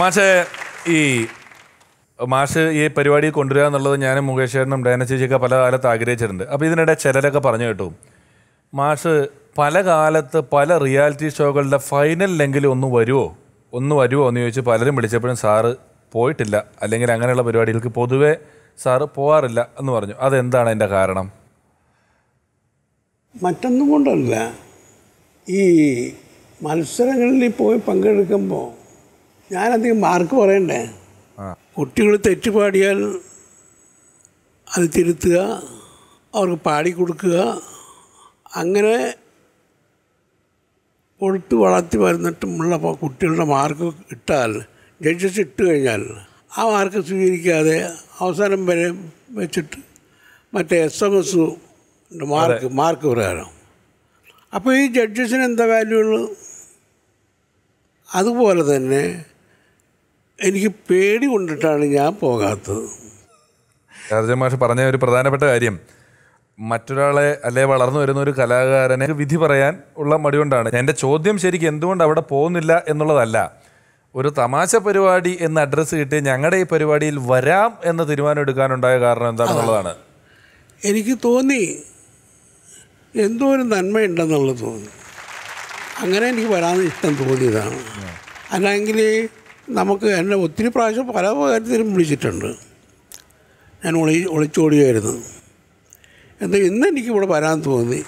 മാഷേ ഈ മാഷ് ഈ പരിപാടി കൊണ്ടുവരിക എന്നുള്ളത് ഞാൻ മുകേഷ് ചേട്ടനും ഡയന ചേച്ചിയൊക്കെ പല കാലത്ത് ആഗ്രഹിച്ചിട്ടുണ്ട് അപ്പോൾ ഇതിനിടെ ചിലരൊക്കെ പറഞ്ഞു കേട്ടു മാഷ് പല കാലത്ത് പല റിയാലിറ്റി ഷോകളുടെ ഫൈനലിലെങ്കിലും ഒന്ന് വരുമോ ഒന്ന് വരുമോ എന്ന് ചോദിച്ച് പലരും വിളിച്ചപ്പോഴും സാറ് പോയിട്ടില്ല അല്ലെങ്കിൽ അങ്ങനെയുള്ള പരിപാടികൾക്ക് പൊതുവേ സാറ് പോകാറില്ല എന്ന് പറഞ്ഞു അതെന്താണ് അതിൻ്റെ കാരണം മറ്റൊന്നും കൊണ്ടല്ല ഈ മത്സരങ്ങളിൽ പോയി പങ്കെടുക്കുമ്പോൾ ഞാനധികം മാർക്ക് പറയണ്ടേ കുട്ടികൾ തെറ്റ് പാടിയാൽ അത് തിരുത്തുക അവർക്ക് പാടിക്കൊടുക്കുക അങ്ങനെ കൊടുത്ത് വളർത്തി വരുന്നിട്ടുമുള്ള കുട്ടികളുടെ മാർക്ക് ഇട്ടാൽ ജഡ്ജസ് ഇട്ട് കഴിഞ്ഞാൽ ആ മാർക്ക് സ്വീകരിക്കാതെ അവസാനം വരെ വെച്ചിട്ട് മറ്റേ S M S mark mark പ്രകാരം അപ്പോൾ ഈ ജഡ്ജസിന് എന്താ വാല്യൂ ഉള്ളു അതുപോലെ തന്നെ എനിക്ക് പേടി കൊണ്ടിട്ടാണ് ഞാൻ പോകാത്തത് രാജൻ മാഷ് പറഞ്ഞ ഒരു പ്രധാനപ്പെട്ട കാര്യം മറ്റൊരാളെ അല്ലെ വളർന്നു വരുന്ന ഒരു കലാകാരനെ വിധി പറയാൻ ഉള്ള മടികൊണ്ടാണ് എൻ്റെ ചോദ്യം ശരിക്കും എന്തുകൊണ്ട് അവിടെ പോകുന്നില്ല എന്നുള്ളതല്ല ഒരു തമാശ പരിപാടി എന്ന അഡ്രസ്സ് കിട്ടി ഞങ്ങളുടെ ഈ പരിപാടിയിൽ വരാം എന്ന് തീരുമാനം എടുക്കാനുണ്ടായ കാരണം എന്താണെന്നുള്ളതാണ് എനിക്ക് തോന്നി എന്തോ ഒരു നന്മയുണ്ടെന്നുള്ളത് തോന്നി അങ്ങനെ എനിക്ക് വരാമെന്ന് ഇഷ്ടം തോന്നിയതാണ് അല്ലെങ്കിൽ നമുക്ക് എന്നെ ഒത്തിരി പ്രാവശ്യം പല കാര്യത്തിലും വിളിച്ചിട്ടുണ്ട് ഞാൻ ഒളി ഒളിച്ചോടിയായിരുന്നു എന്താ ഇന്ന് വരാൻ തോന്നി